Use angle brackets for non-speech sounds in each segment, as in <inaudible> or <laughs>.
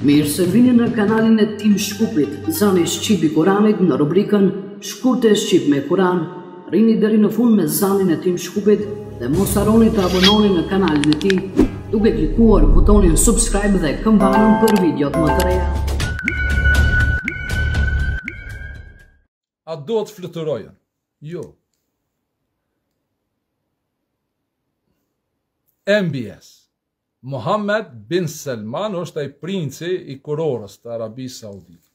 Mirë se vini në kanalin e Tim Shkupit, zani Shqipi Kuranit në rubrikën Shkurte Shqip me Kuran. Rini deri në fund me zanin e Tim Shkupit dhe mos haroni të abononi në kanalin e ti, duke klikuar butonin subscribe dhe këmbanën për videot më të reja. A do të flëtërojën? Jo. MBS. Muhammed bin Salman është ai princi i kurorës të Arabisë Saudite.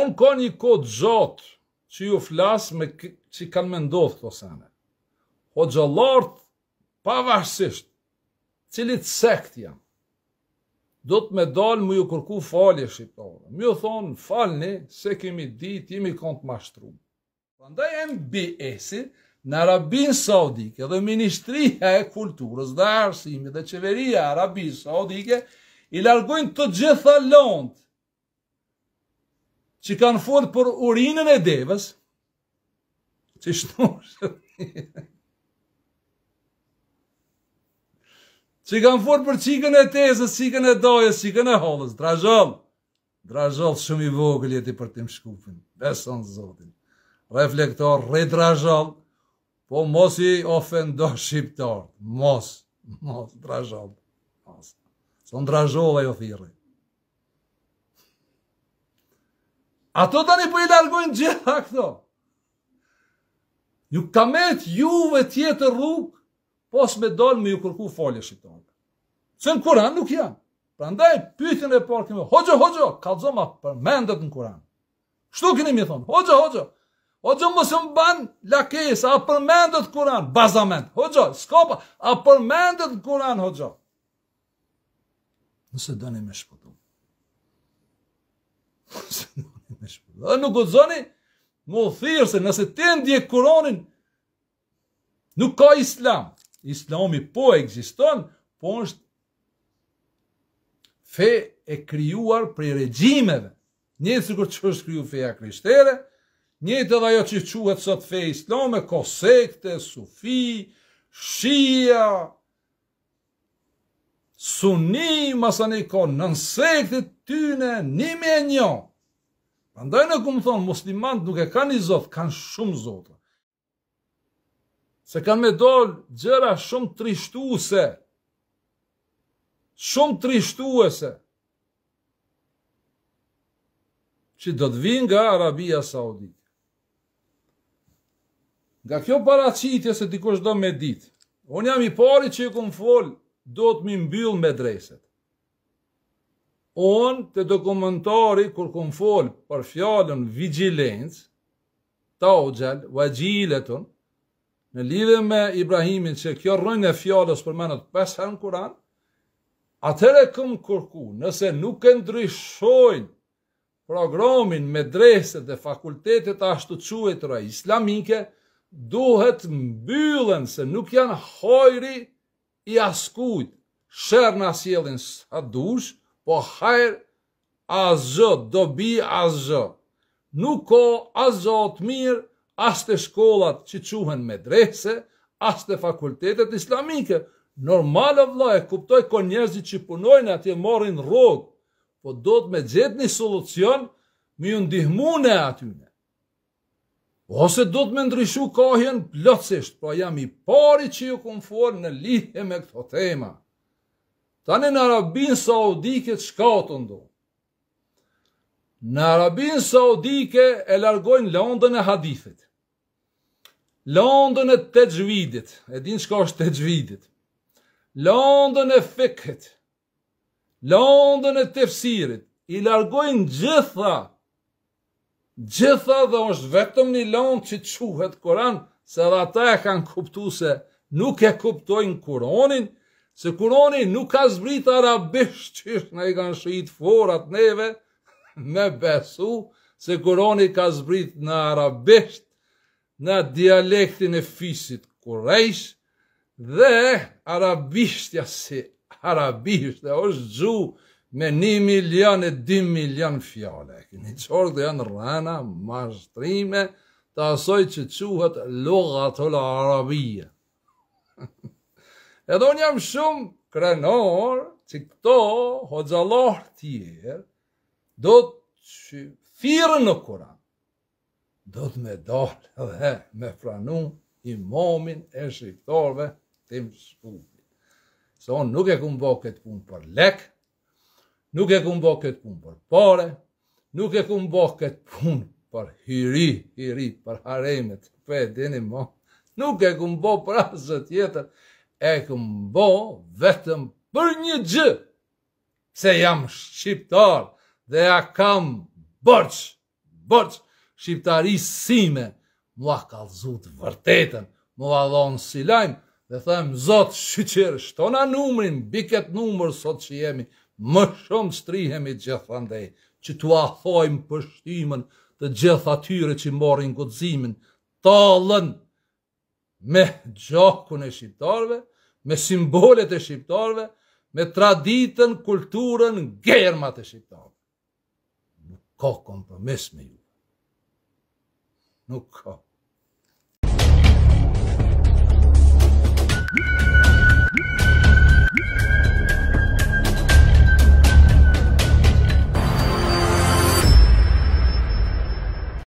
Unë ka një kodë gjatë që ju flasë me që kanë me ndodhë këto sene. Po gjallartë pavashësisht, cilit sekt jam, do të me dalë më ju kërku falje shqiptarë. Më ju thonë falëni se kemi ditë, jemi kontë mashtrumë. mashtru. Pandaj NBS-i, në Arabin Saudike dhe Ministria e Kulturës dhe Arsimi dhe Qeveria Arabin Saudike i largojnë të gjitha lënd që kanë fodë për urinën e devës që shtu <laughs> që kanë forë për qikën e tezës, qikën e dojës, qikën e holës, drajëllë, drajëllë, shumë i vogël lëti për tim shkufin, besën zotin, reflektor, re Po mos i ofendo shqiptar. Mos, mos drazhov. Mos. Son drazhova jo thirrë. Ato to të një pëjë largojnë gjitha këto. Një kamet juve tjetë rrug, pos me dolë me ju kërku folje shqiptarët. Se në kuran nuk janë. Pra ndaj pythin e parë kime, hoqë, hoqë, ka të për në kuran. Shtu këni mi thonë, hoqë, hoqë, O gjë mësë më banë lakes, a përmendët kuran, bazament, Hoxha, gjë, skopa, a përmendët kuran, hoxha. gjë. Nëse dëni me shpëtu. <laughs> Nëse dëni me shpëtu. Dhe nuk o zoni, më thirë se nëse ti ndje kuronin, nuk ka islam. Islami po e gjiston, po është fe e kryuar prej regjimeve. Njësë kërë që është kryu feja krishtere, njëtë dhe ajo që quhet sot fej islame, ko sufi, shia, suni, masani, ko nën sekte tyne, nime e njo. Pandaj në këmë thonë, muslimant nuk e ka një zotë, kanë shumë zotë. Se kanë me dollë gjëra shumë trishtuese, shumë trishtuese, që do të vinë nga Arabia Saudit. Nga kjo paracitje se t'i do me dit, unë jam i pari që i kumë fol, do t'mi mbyll me dreset. Unë të dokumentari, kur kumë fol për fjallën vigilens, ta u gjallë, në lidhe me Ibrahimin që kjo rënjë e fjallës për menët pesher herën kuran, atëre këmë kërku, nëse nuk e ndryshojnë programin me dreset dhe fakultetet ashtu të islaminke, islamike, duhet mbyllen se nuk janë hojri i askujt, shërë në asjelin sa dush, po hajrë azë, dobi azë. Nuk ko azë të mirë, as të shkollat që quhen me drese, as të fakultetet islamike. Normalë vla e kuptoj ko njerëzi që punojnë atje morin rogë, po do të me gjithë një solucion, mi ju ndihmune atyne ose do të me ndryshu kohjen plotësisht, pra jam i pari që ju kumë forë në lidhje me këto tema. Tanë në Arabin Saudike të shka të ndonë. Në Arabin Saudike e largojnë londën e hadithit, londën e të gjvidit, e din shka është të gjvidit, londën e fikhet, londën e tefsirit, i largojnë gjitha, Gjitha dhe është vetëm një lëngë që quhet Kuran, se dhe ata e kanë kuptu se nuk e kuptojnë Kuranin, se Kuranin nuk ka zbrit arabisht që në i kanë shëjit forat neve <laughs> me besu, se Kuranin ka zbrit në arabisht, në dialektin e fisit kurejsh, dhe arabishtja si arabisht dhe është gjuhë, me një milion e di milion fjale. Një qërë dhe janë rëna, mashtrime, të asoj që quhet loga të la arabije. <laughs> Edhe unë jam shumë krenor që këto hoxalohë tjerë do të firë në kuran. Do të me dalë dhe me franu imomin e shqiptorve të më shpubi. Se unë nuk e këmë bo këtë punë për lekë, Nuk e këmë bëhë këtë punë për pare, nuk e këmë bëhë këtë punë për hiri, hiri, për haremet, për e dini ma, nuk e këmë bëhë për asë tjetër, e këmë bëhë vetëm për një gjë, se jam shqiptar dhe a kam bërç, bërç, shqiptari sime, më a kalzut vërtetën, më a dhonë silajnë, dhe thëmë, zotë, shqyqerë, shtona numrin, biket numër, sot që jemi, më shumë strihemi gjithandej, që të athojmë pështimin të gjithatyre që morin godzimin, talën me gjakun e shqiptarve, me simbolet e shqiptarve, me traditën, kulturën, germat e shqiptarve. Nuk ka kompromis me ju. Nuk ka.